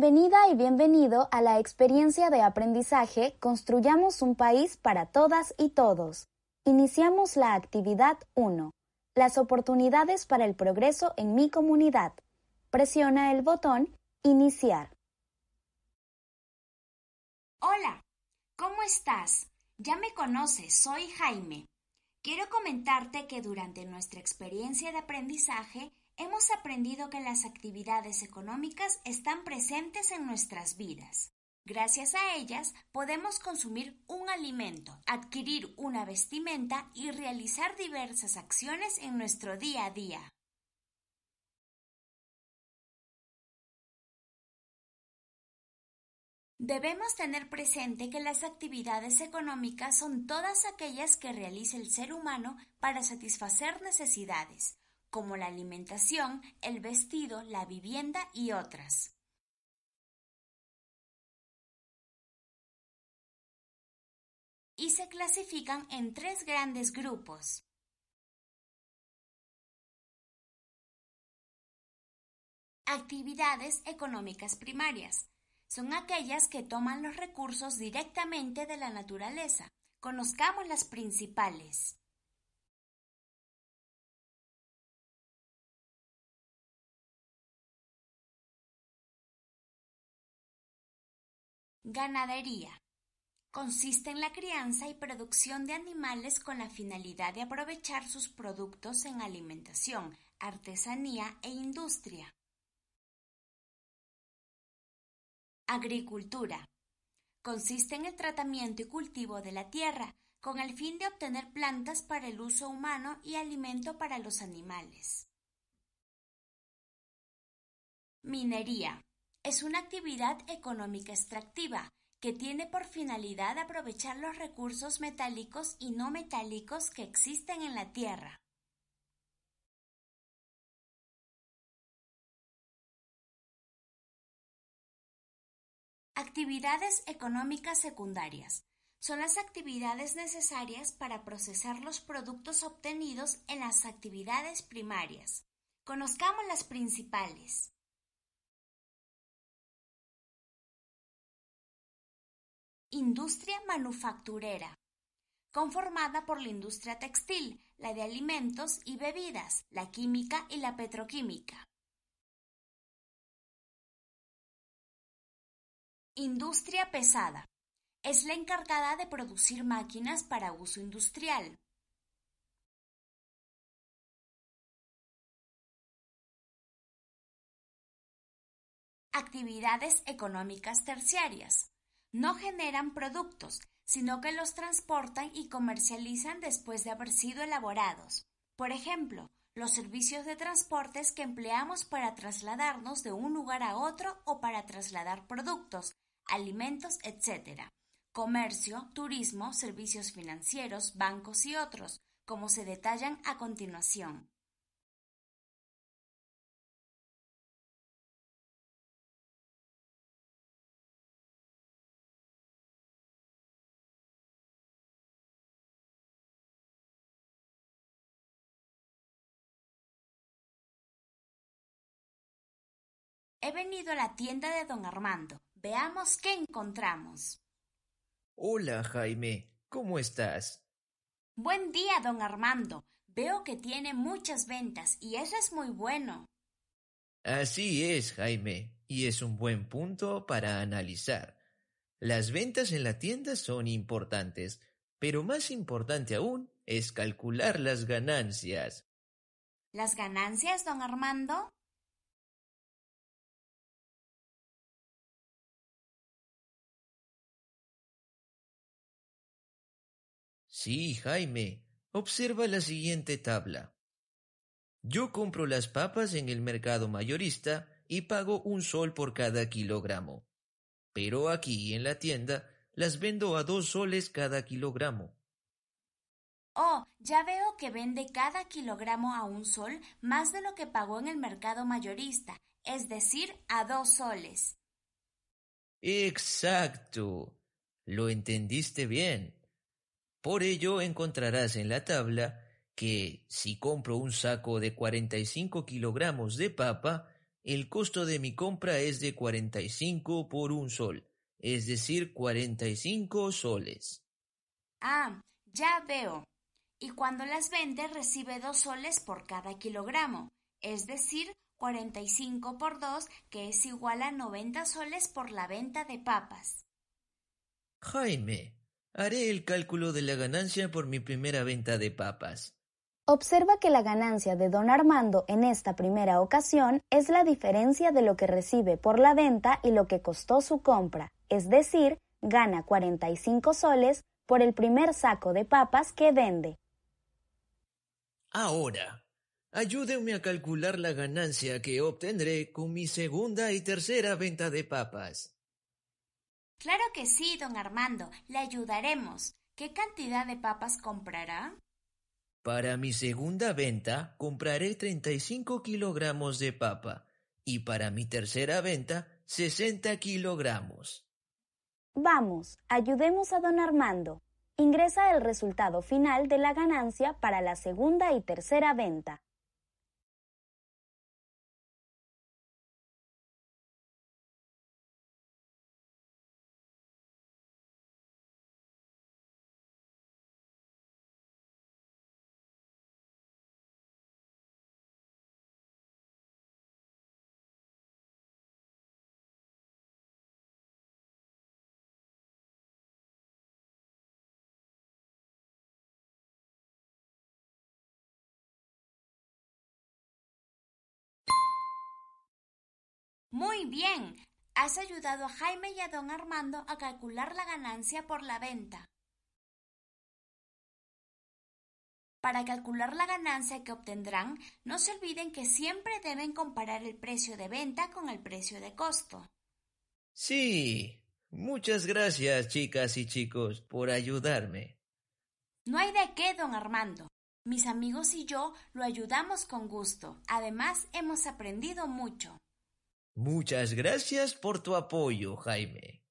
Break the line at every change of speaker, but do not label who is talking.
Bienvenida y bienvenido a la experiencia de aprendizaje Construyamos un país para todas y todos. Iniciamos la actividad 1. Las oportunidades para el progreso en mi comunidad. Presiona el botón Iniciar. Hola, ¿cómo estás? Ya me conoces, soy Jaime. Quiero comentarte que durante nuestra experiencia de aprendizaje hemos aprendido que las actividades económicas están presentes en nuestras vidas. Gracias a ellas podemos consumir un alimento, adquirir una vestimenta y realizar diversas acciones en nuestro día a
día. Debemos tener presente que las actividades económicas
son todas aquellas que realiza el ser humano para satisfacer necesidades,
como la alimentación, el vestido, la vivienda y otras. Y se clasifican en tres grandes grupos. Actividades económicas
primarias. Son aquellas que toman los recursos directamente de la naturaleza.
Conozcamos las principales. Ganadería. Consiste en la crianza
y producción de animales con la finalidad de aprovechar sus productos en alimentación, artesanía e industria. Agricultura. Consiste en el tratamiento y cultivo de la tierra, con el fin de obtener plantas para el uso humano y alimento para los animales. Minería. Es una actividad económica extractiva que tiene por finalidad aprovechar los recursos
metálicos y no metálicos que existen en la Tierra. Actividades económicas secundarias. Son las actividades
necesarias para procesar los productos obtenidos en las actividades
primarias. Conozcamos las principales. Industria manufacturera.
Conformada por la industria textil, la de alimentos y bebidas, la
química y la petroquímica. Industria pesada. Es la encargada de producir máquinas para uso industrial. Actividades económicas terciarias no generan productos, sino que los
transportan y comercializan después de haber sido elaborados. Por ejemplo, los servicios de transportes que empleamos para trasladarnos de un lugar a otro o para trasladar productos, alimentos, etc. Comercio, turismo, servicios
financieros, bancos y otros, como se detallan a continuación. He venido a la tienda de don
Armando. Veamos qué encontramos.
Hola, Jaime. ¿Cómo estás?
Buen día, don Armando. Veo que tiene muchas ventas y eso es muy bueno.
Así es, Jaime, y es un buen punto para analizar. Las ventas en la tienda son importantes, pero más importante aún es calcular las ganancias. ¿Las
ganancias, don Armando?
Sí, Jaime, observa la siguiente tabla. Yo compro las papas en el mercado mayorista y pago un sol por cada kilogramo. Pero aquí en la tienda las vendo a dos soles cada kilogramo.
Oh, ya veo que vende cada kilogramo a un sol más de lo que pagó en el mercado mayorista, es decir, a dos soles.
Exacto. Lo entendiste bien. Por ello encontrarás en la tabla que si compro un saco de 45 kilogramos de papa, el costo de mi compra es de 45 por un sol, es decir, 45 soles.
Ah, ya veo. Y cuando las vende recibe dos soles por cada kilogramo, es decir, 45 por 2, que es igual a 90 soles por la venta de papas.
Jaime, Haré el cálculo de la ganancia por mi primera venta de papas.
Observa que la ganancia de don Armando en esta primera ocasión es la diferencia de lo que recibe por la venta y lo que costó su compra, es decir, gana 45 soles por el primer saco de papas que vende.
Ahora, ayúdeme a calcular la ganancia que obtendré con mi segunda y tercera venta de papas.
Claro que sí, don Armando, le ayudaremos. ¿Qué cantidad de papas comprará?
Para mi segunda venta compraré 35 kilogramos de papa y para mi tercera venta 60 kilogramos.
Vamos, ayudemos a don Armando. Ingresa
el resultado final de la ganancia para la segunda y tercera venta. Muy bien, has
ayudado a Jaime y a don Armando a calcular la ganancia por la venta. Para calcular la ganancia que obtendrán, no se olviden que siempre deben comparar el precio de venta con el precio de costo.
Sí. Muchas gracias, chicas y chicos, por ayudarme.
No hay de qué, don Armando. Mis amigos y yo lo ayudamos con gusto. Además, hemos aprendido mucho.
Muchas gracias por tu apoyo, Jaime.